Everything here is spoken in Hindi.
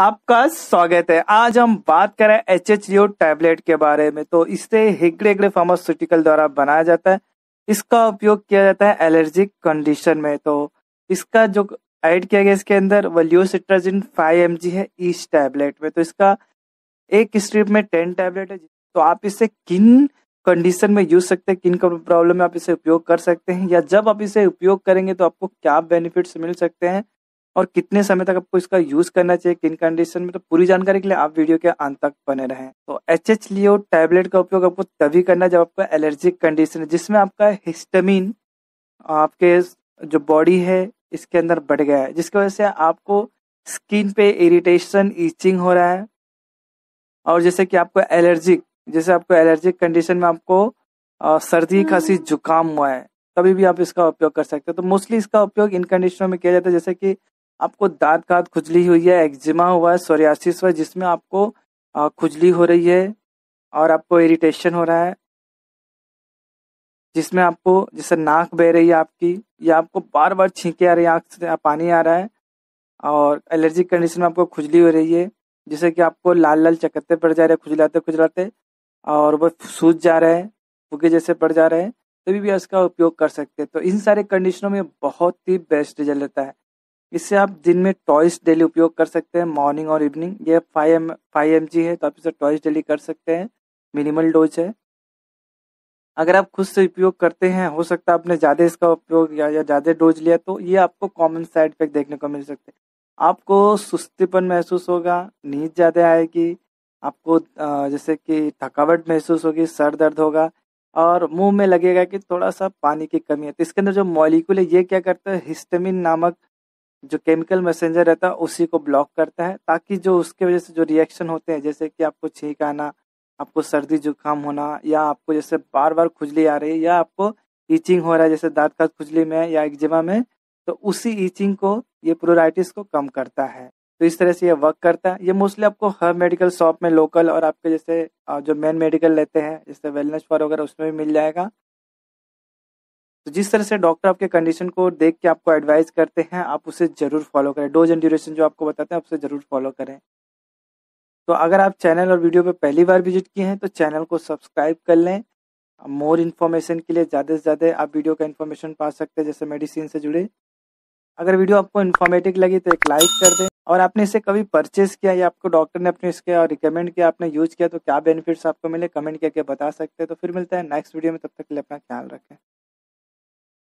आपका स्वागत है आज हम बात करें एच एच यू टैबलेट के बारे में तो इसे हिगड़े हिगड़े फार्मास्यूटिकल द्वारा बनाया जाता है इसका उपयोग किया जाता है एलर्जिक कंडीशन में तो इसका जो ऐड किया गया इसके अंदर वल्यूसिट्राजिन फाइव एम है इस टैबलेट में तो इसका एक स्ट्रिप में टेन टैबलेट है तो आप इसे किन कंडीशन में यूज सकते हैं किन प्रॉब्लम में आप इसे उपयोग कर सकते हैं या जब आप इसे उपयोग करेंगे तो आपको क्या बेनिफिट्स मिल सकते हैं और कितने समय तक आपको इसका यूज करना चाहिए किन कंडीशन में तो पूरी जानकारी के लिए आप वीडियो के अंत तक बने रहें तो एच एच लियो टैबलेट का उपयोग आपको तभी करना जब आपका एलर्जिक कंडीशन है जिसमें आपका हिस्टमिन आपके जो बॉडी है इसके अंदर बढ़ गया है जिसकी वजह से आपको स्किन पे इरिटेशन ईचिंग हो रहा है और जैसे कि आपको एलर्जिक जैसे आपको एलर्जिक कंडीशन में आपको सर्दी खांसी हम्म। जुकाम हुआ है तभी भी आप इसका उपयोग कर सकते हैं तो मोस्टली इसका उपयोग इन कंडीशनों में किया जाता है जैसे कि आपको दांत का खुजली हुई है एक्जिमा हुआ है सोरियासिस हुआ जिसमें आपको खुजली हो रही है और आपको इरिटेशन हो रहा है जिसमें आपको जैसे नाक बह रही है आपकी या आपको बार बार छींके आ रही है आँख से पानी आ रहा है और एलर्जिक कंडीशन में आपको खुजली हो रही है जैसे कि आपको लाल लाल चकत्ते पड़ जा रहे हैं खुजलाते खुजलाते और वो सूज जा रहे हैं फूके जैसे पड़ जा रहे हैं तभी भी इसका उपयोग कर सकते हैं तो इन सारे कंडीशनों में बहुत ही बेस्ट रिजल्ट रहता है इससे आप दिन में टॉयस डेली उपयोग कर सकते हैं मॉर्निंग और इवनिंग ये five M five M G है तो आप इसे टॉयस डेली कर सकते हैं मिनिमल डोज है अगर आप खुद से उपयोग करते हैं हो सकता है आपने ज़्यादा इसका उपयोग किया या ज़्यादा डोज लिया तो ये आपको कॉमन साइड इफेक्ट देखने को मिल सकते हैं आपको सुस्तीपन महसूस होगा नींद ज़्यादा आएगी आपको जैसे कि थकावट महसूस होगी सर दर्द होगा और मुंह में लगेगा कि थोड़ा सा पानी की कमी है तो इसके अंदर जो मॉलिक्यूल है ये क्या करता है हिस्टेमिन नामक जो केमिकल मैसेंजर रहता है उसी को ब्लॉक करता है ताकि जो उसके वजह से जो रिएक्शन होते हैं जैसे कि आपको छींक आना आपको सर्दी जुकाम होना या आपको जैसे बार बार खुजली आ रही है या आपको ईचिंग हो रहा है जैसे दांत का खुजली में या एक्जिमा में तो उसी ईचिंग को ये प्रोराइटिस को कम करता है तो इस तरह से ये वर्क करता है ये मोस्टली आपको हर मेडिकल शॉप में लोकल और आपके जैसे जो मेन मेडिकल लेते हैं जैसे वेलनेस फॉर वगैरह उसमें भी मिल जाएगा तो जिस तरह से डॉक्टर आपके कंडीशन को देख के आपको एडवाइस करते हैं आप उसे ज़रूर फॉलो करें डोज एंड ड्यूरेशन जो आपको बताते हैं आप उसे ज़रूर फॉलो करें तो अगर आप चैनल और वीडियो पर पहली बार विजिट किए हैं तो चैनल को सब्सक्राइब कर लें मोर इन्फॉर्मेशन के लिए ज़्यादा से ज़्यादा आप वीडियो का इन्फॉर्मेशन पा सकते हैं जैसे मेडिसिन से जुड़े अगर वीडियो आपको इन्फॉर्मेटिव लगी तो एक लाइक कर दें और आपने इसे कभी परचेस किया या आपको डॉक्टर ने अपने इसके और रिकमेंड किया आपने यूज किया तो क्या बेनिफिट्स आपको मिले कमेंट करके बता सकते हैं तो फिर मिलता है नेक्स्ट वीडियो में तब तक के लिए अपना ख्याल रखें